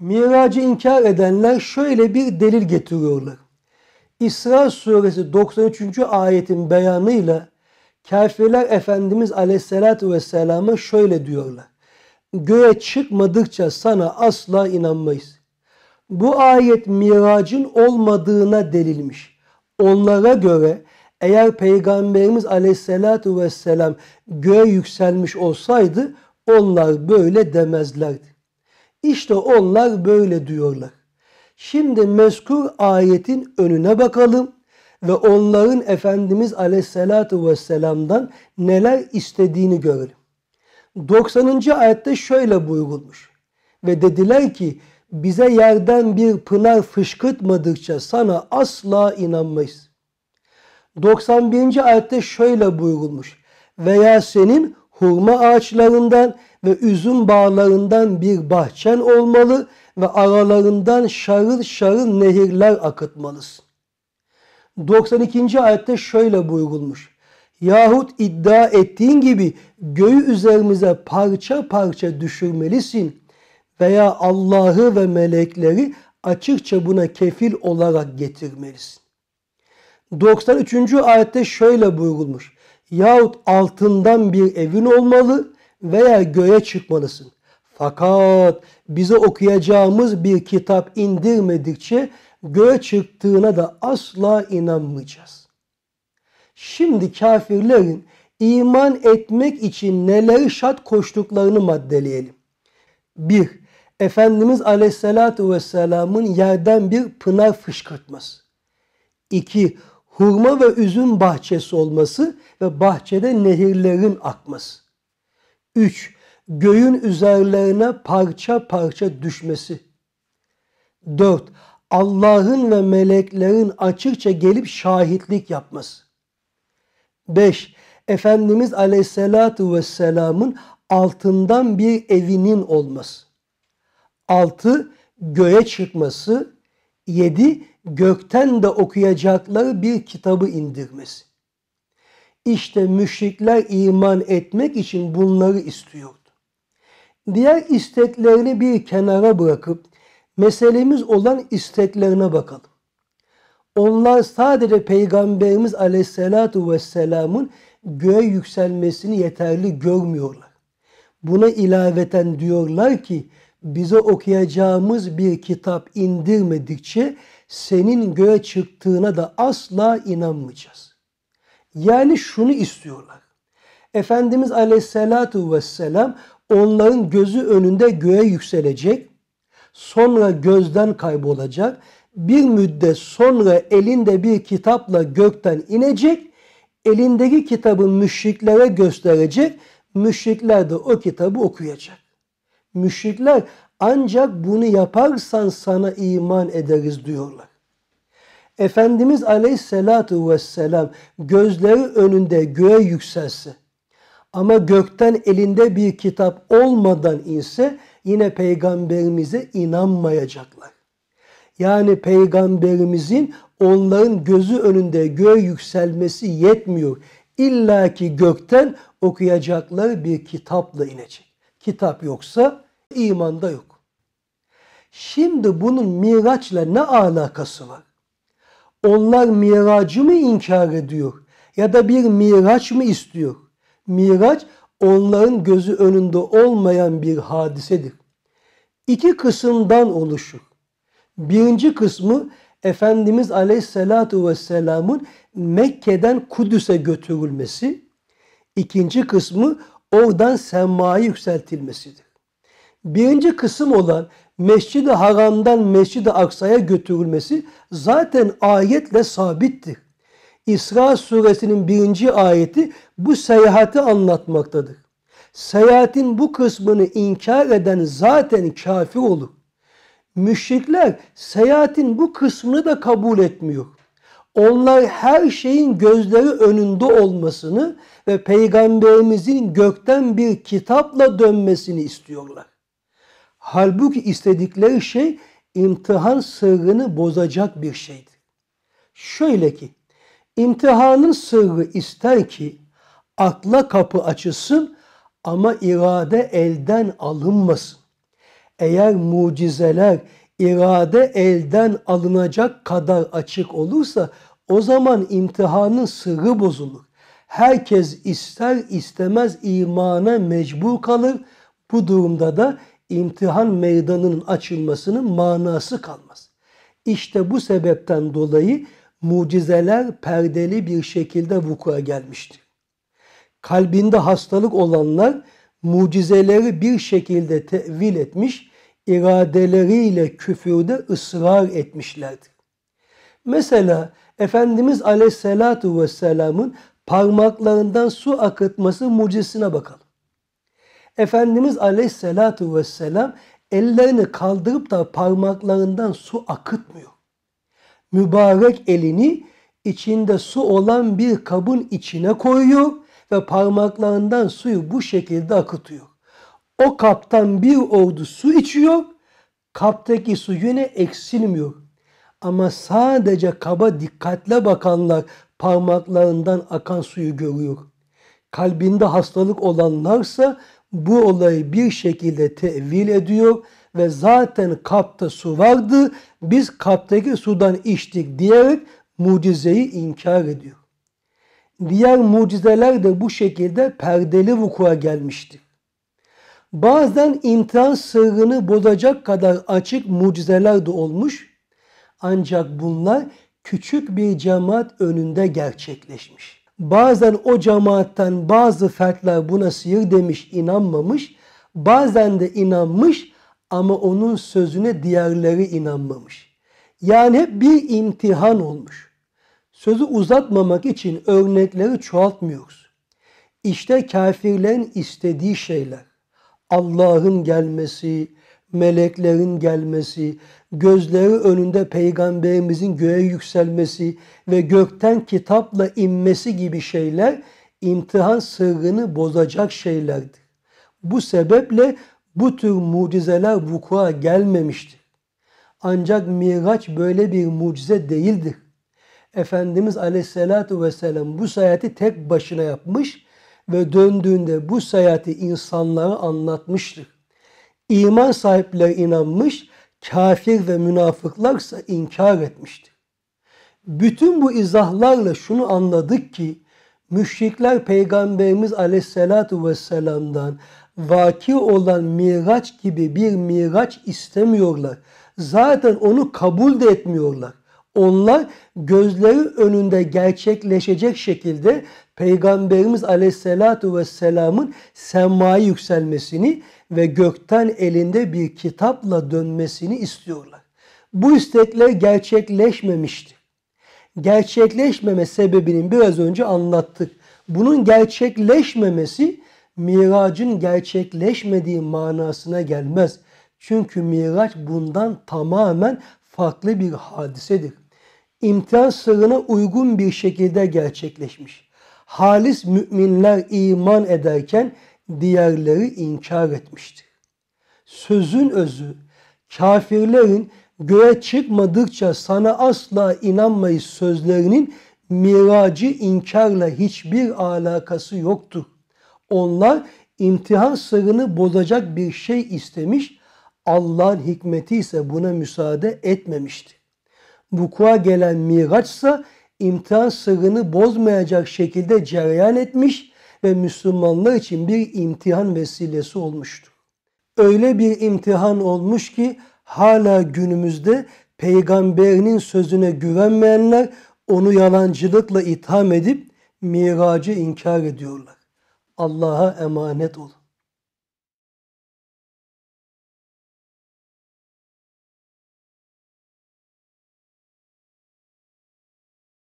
Miracı inkar edenler şöyle bir delil getiriyorlar. İsra suresi 93. ayetin beyanıyla kafirler Efendimiz aleyhissalatü vesselama şöyle diyorlar. Göğe çıkmadıkça sana asla inanmayız. Bu ayet miracın olmadığına delilmiş. Onlara göre eğer Peygamberimiz aleyhissalatü vesselam göğe yükselmiş olsaydı onlar böyle demezlerdi. İşte onlar böyle diyorlar. Şimdi mezkur ayetin önüne bakalım ve onların Efendimiz Aleyhisselatü Vesselam'dan neler istediğini görelim. 90. ayette şöyle buyurulmuş. Ve dediler ki bize yerden bir pınar fışkıtmadıkça sana asla inanmayız. 91. ayette şöyle buyurulmuş. Veya senin hurma ağaçlarından ve üzüm bağlarından bir bahçen olmalı ve aralarından şarıl şarıl nehirler akıtmalısın. 92. ayette şöyle buyurulmuş. Yahut iddia ettiğin gibi göğü üzerimize parça parça düşürmelisin veya Allah'ı ve melekleri açıkça buna kefil olarak getirmelisin. 93. ayette şöyle buyurulmuş yahut altından bir evin olmalı veya göğe çıkmalısın. Fakat bize okuyacağımız bir kitap indirmedikçe göğe çıktığına da asla inanmayacağız. Şimdi kafirlerin iman etmek için neler şart koştuklarını maddeleyelim. 1. Efendimiz Aleyhisselatü Vesselam'ın yerden bir pınar fışkırtması. 2 hurma ve üzüm bahçesi olması ve bahçede nehirlerin akması. 3. Göğün üzerlerine parça parça düşmesi. 4. Allah'ın ve meleklerin açıkça gelip şahitlik yapması. 5. Efendimiz Aleyhisselatü Vesselam'ın altından bir evinin olması. 6. Göğe çıkması. 7 gökten de okuyacakları bir kitabı indirmesi. İşte müşrikler iman etmek için bunları istiyordu. Diğer isteklerini bir kenara bırakıp meselemiz olan isteklerine bakalım. Onlar sadece Peygamberimiz Aleyhisselatu Vesselam'ın göğe yükselmesini yeterli görmüyorlar. Buna ilaveten diyorlar ki bize okuyacağımız bir kitap indirmedikçe senin göğe çıktığına da asla inanmayacağız. Yani şunu istiyorlar. Efendimiz aleyhissalatu vesselam onların gözü önünde göğe yükselecek. Sonra gözden kaybolacak. Bir müddet sonra elinde bir kitapla gökten inecek. Elindeki kitabı müşriklere gösterecek. Müşrikler de o kitabı okuyacak. Müşrikler ancak bunu yaparsan sana iman ederiz diyorlar. Efendimiz aleyhissalatu vesselam gözleri önünde göğe yükselse ama gökten elinde bir kitap olmadan inse yine peygamberimize inanmayacaklar. Yani peygamberimizin onların gözü önünde göğe yükselmesi yetmiyor. İlla ki gökten okuyacakları bir kitapla inecek. Kitap yoksa iman da yok. Şimdi bunun miraçla ne alakası var? Onlar miracı mı inkar ediyor? Ya da bir miraç mı istiyor? Miraç onların gözü önünde olmayan bir hadisedir. İki kısımdan oluşur. Birinci kısmı Efendimiz Aleyhisselatü Vesselam'ın Mekke'den Kudüs'e götürülmesi. İkinci kısmı oradan semaya yükseltilmesidir. Birinci kısım olan Mescid-i Haram'dan Mescid-i Aksa'ya götürülmesi zaten ayetle sabittir. İsra suresinin birinci ayeti bu seyahati anlatmaktadır. Seyahatin bu kısmını inkar eden zaten kafir olur. Müşrikler seyahatin bu kısmını da kabul etmiyor. Onlar her şeyin gözleri önünde olmasını ve peygamberimizin gökten bir kitapla dönmesini istiyorlar. Halbuki istedikleri şey imtihan sırrını bozacak bir şeydi. Şöyle ki, imtihanın sırrı ister ki akla kapı açılsın ama irade elden alınmasın. Eğer mucizeler irade elden alınacak kadar açık olursa o zaman imtihanın sırrı bozulur. Herkes ister istemez imana mecbur kalır. Bu durumda da imtihan meydanının açılmasının manası kalmaz. İşte bu sebepten dolayı mucizeler perdeli bir şekilde vuku'a gelmiştir. Kalbinde hastalık olanlar mucizeleri bir şekilde tevil etmiş, iradeleriyle küfürde ısrar etmişlerdir. Mesela Efendimiz Aleyhisselatü Vesselam'ın parmaklarından su akıtması mucizesine bakalım. Efendimiz aleyhissalatu vesselam ellerini kaldırıp da parmaklarından su akıtmıyor. Mübarek elini içinde su olan bir kabın içine koyuyor ve parmaklarından suyu bu şekilde akıtıyor. O kaptan bir ordu su içiyor, kaptaki su yine eksilmiyor. Ama sadece kaba dikkatle bakanlar parmaklarından akan suyu görüyor. Kalbinde hastalık olanlarsa bu olayı bir şekilde tevil ediyor ve zaten kapta su vardı biz kaptaki sudan içtik diyerek mucizeyi inkar ediyor. Diğer mucizeler de bu şekilde perdeli vukuğa gelmiştir. Bazen imtihan sırrını bozacak kadar açık mucizeler de olmuş ancak bunlar küçük bir cemaat önünde gerçekleşmiş. Bazen o cemaatten bazı fertler buna sihir demiş, inanmamış. Bazen de inanmış ama onun sözüne diğerleri inanmamış. Yani hep bir imtihan olmuş. Sözü uzatmamak için örnekleri çoğaltmıyoruz. İşte kafirlerin istediği şeyler. Allah'ın gelmesi, meleklerin gelmesi, gözleri önünde peygamberimizin göğe yükselmesi ve gökten kitapla inmesi gibi şeyler imtihan sırrını bozacak şeylerdir. Bu sebeple bu tür mucizeler vukua gelmemiştir. Ancak Miraç böyle bir mucize değildir. Efendimiz Aleyhisselatü vesselam bu seyahati tek başına yapmış ve döndüğünde bu seyahati insanlara anlatmıştır iman sahipleri inanmış, kafir ve münafıklarsa inkar etmiştir. Bütün bu izahlarla şunu anladık ki müşrikler Peygamberimiz aleyhissalatu vesselam'dan vaki olan miraç gibi bir miraç istemiyorlar. Zaten onu kabul de etmiyorlar. Onlar gözleri önünde gerçekleşecek şekilde Peygamberimiz Aleyhisselatu Vesselam'ın semaya yükselmesini ve gökten elinde bir kitapla dönmesini istiyorlar. Bu istekler gerçekleşmemişti. Gerçekleşmeme sebebinin biraz önce anlattık. Bunun gerçekleşmemesi miracın gerçekleşmediği manasına gelmez. Çünkü miraç bundan tamamen farklı bir hadisedir. İmtihan sırrına uygun bir şekilde gerçekleşmiş. Halis müminler iman ederken diğerleri inkar etmiştir. Sözün özü kafirlerin göğe çıkmadıkça sana asla inanmayız sözlerinin miracı inkarla hiçbir alakası yoktur. Onlar imtihan sırrını bozacak bir şey istemiş, Allah'ın hikmeti ise buna müsaade etmemişti. Vuku'a gelen miraçsa imtihan sırrını bozmayacak şekilde cereyan etmiş ve Müslümanlar için bir imtihan vesilesi olmuştu. Öyle bir imtihan olmuş ki hala günümüzde peygamberinin sözüne güvenmeyenler onu yalancılıkla itham edip miracı inkar ediyorlar. Allah'a emanet olun.